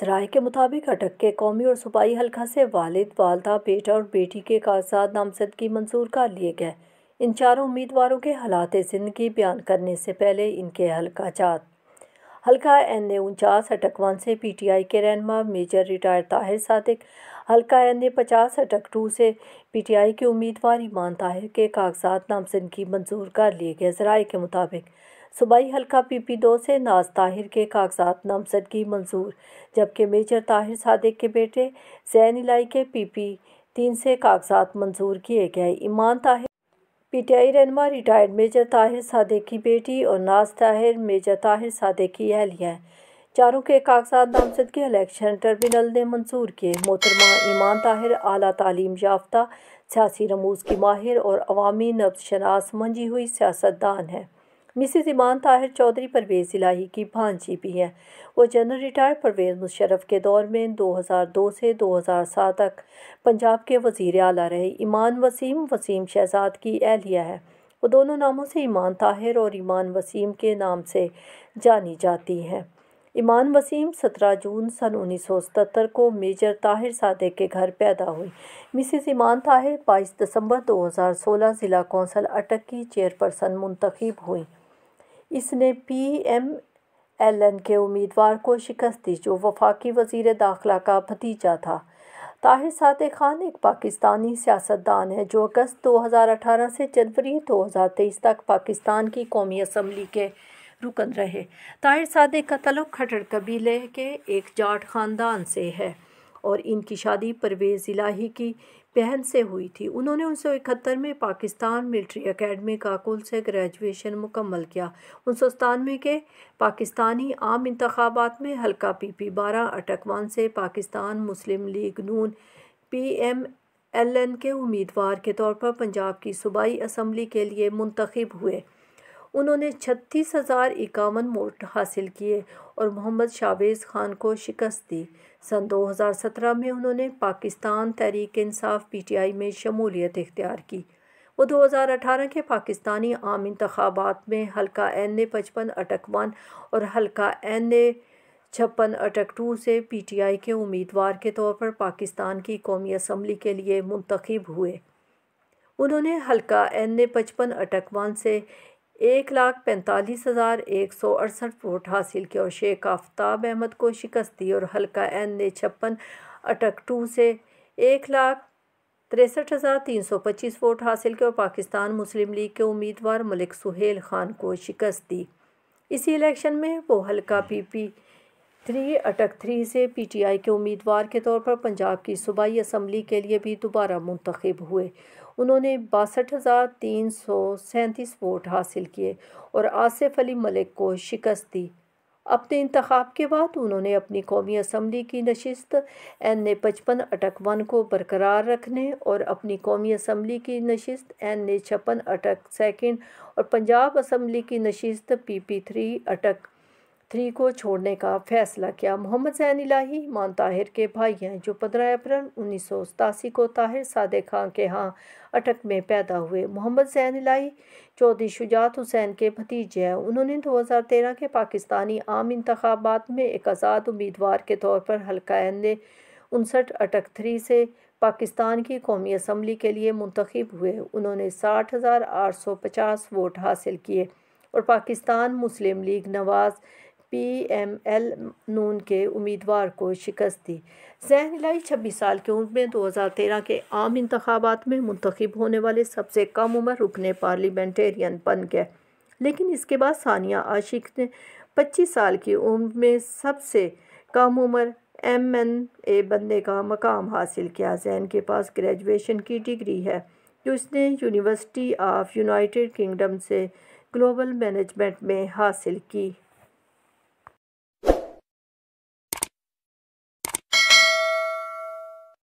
सराय के मुताबिक अटक के कौमी और सूबाई हलका से वालद वालदा बेटा और बेटी के कागजात नामजदगी मंजूर कर लिए गए इन चारों उम्मीदवारों के हालात ज़िंदगी बयान करने से पहले इनके हल्का जात हल्का एन ए उनचास वन से पी टी आई के रहनमा मेजर रिटायर ताहिर सादिक हल्का एन ए पचास अटक टू से पी टी आई के उम्मीदवार ईमान ताहिर के कागजात नामजदगी मंजूर कर लिए गए जराए के मुताबिक सूबाई हल्का पी पी दो से नाज ताहिर के कागजात नामजदगी मंजूर जबकि मेजर ताहिर सादिक के बेटे जैन इलाई के पी पी तीन से कागजात मंजूर किए गए Iman Tahir P T I रहनमा रिटायर्ड मेजर ताहिर सादिक की बेटी और नाज ताहिर मेजर ताहिर सादिक की अहलिया चारों के कागजात के इलेक्शन टर्मिनल ने मंजूर किए मोहतरमा ईमान ताहिर अली तलीम याफ्ता सियासी रमूज की माहिर और अवामी नब्स शनास मंजी हुई सियासतदान हैं मिसिज ईमान ताहिर चौधरी परवेज़ इलाही की भांजी भी हैं वो जनरल रिटायर्ड परवेज़ मुशरफ के दौर में 2002 से 2007 तक पंजाब के वजीर अला रहे ईमान वसीम वसीम शहजाद की अहलिया है वो दोनों नामों से ईमान ताहिर और ईमान वसीम के नाम से जानी जाती हैं ईमान वसीम 17 जून सन 1977 को मेजर ताहिर सादे के घर पैदा हुई मिसिज ईमान ताहिर 22 दिसंबर 2016 ज़िला कौंसल अटक की चेयरपर्सन मुंतखब हुई इसने पी एम एल एन के उम्मीदवार को शिकस्त दी जो वफाकी वजीर दाखिला का भतीजा था ताहिर सादे खान एक पाकिस्तानी सियासतदान है जो अगस्त 2018 से जनवरी 2023 तक पाकिस्तान की कौमी असम्बली के रुकन रहे ताहिर सादे का तलब खटर कबीले के एक जाट ख़ानदान से है और इनकी शादी परवेज़ इलाही की बहन से हुई थी उन्होंने उन्नीस सौ इकहत्तर में पाकिस्तान मिलिट्री का कुल से ग्रेजुएशन मुकम्मल किया उन्नीस सौ सतानवे के पाकिस्तानी आम इंतबात में हल्का पी पी बारह अटकवान से पाकिस्तान मुस्लिम लीग नून पी एम एल एन के उम्मीदवार के तौर पर पंजाब की सूबाई असम्बली के लिए मुंतखब हुए उन्होंने छत्तीस हज़ार इक्यावन वोट हासिल किए और मोहम्मद शावेज़ खान को शिकस्त दी सन 2017 में उन्होंने पाकिस्तान तहरीक इंसाफ पीटीआई में शमूलियत इख्तियार की वो 2018 के पाकिस्तानी आम इंतबात में हल्का एन ए पचपन अटक वन और हल्का एन ए छप्पन अटक टू से पीटीआई के उम्मीदवार के तौर पर पाकिस्तान की कौमी असम्बली के लिए मुंतखब हुए उन्होंने हल्का एन ए पचपन अटक वन से एक लाख पैंतालीस हज़ार एक सौ अड़सठ वोट हासिल किए और शेख आफ्ताब अहमद को शिकस्त दी और हल्का एन ने छप्पन अटक टू से एक लाख तिरसठ हज़ार तीन सौ पच्चीस वोट हासिल किए और पाकिस्तान मुस्लिम लीग के उम्मीदवार मलिक सुहेल खान को शिकस्त दी इसी इलेक्शन में वो हल्का P P three Attock three से पी टी आई के उम्मीदवार के तौर पर पंजाब की सूबाई असम्बली के लिए भी दोबारा मुंतखब हुए उन्होंने बासठ हज़ार तीन सौ सैंतीस वोट हासिल किए और आसिफ अली मलिक को शिकस्त दी अपने इंतखब के बाद उन्होंने अपनी कौमी असम्बली की नशस्त एन ए पचपन अटक वन को बरकरार रखने और अपनी कौमी असम्बली की नशस्त एन ए छप्पन अटक सेकेंड और पंजाब असम्बली की नशस्त P P three Attock three को छोड़ने का फैसला किया मोहम्मद जैन इलाही मान ताहिर के भाई हैं जो पंद्रह अप्रैल उन्नीस को ताहिर सादे खां के यहाँ अटक में पैदा हुए मोहम्मद जैन इलाही चौधरी शुजात हुसैन के भतीजे हैं उन्होंने 2013 के पाकिस्तानी आम इंतबात में एक आज़ाद उम्मीदवार के तौर पर हल्का उनसठ अटक थ्री से पाकिस्तान की कौमी असम्बली के लिए मुंतखब हुए उन्होंने साठ हज़ार आठ सौ पचास वोट हासिल किए और Pakistan Muslim League Nawaz P M L नून के उम्मीदवार को शिकस्त दी जहन लाई छब्बीस साल की उम्र में दो हज़ार तेरह के आम इंतबात में मुंतखब होने वाले सबसे कम उम्र रुकने पार्लिमेंटेरियन बन गए लेकिन इसके बाद सानिया आशिक ने पच्चीस साल की उम्र में सबसे कम उम्र एम एन ए बनने का मकाम हासिल किया जैन के पास ग्रेजुएशन की डिग्री है जो इसने यूनिवर्सिटी ऑफ यूनाइटेड किंगडम से ग्लोबल मैनेजमेंट में हासिल की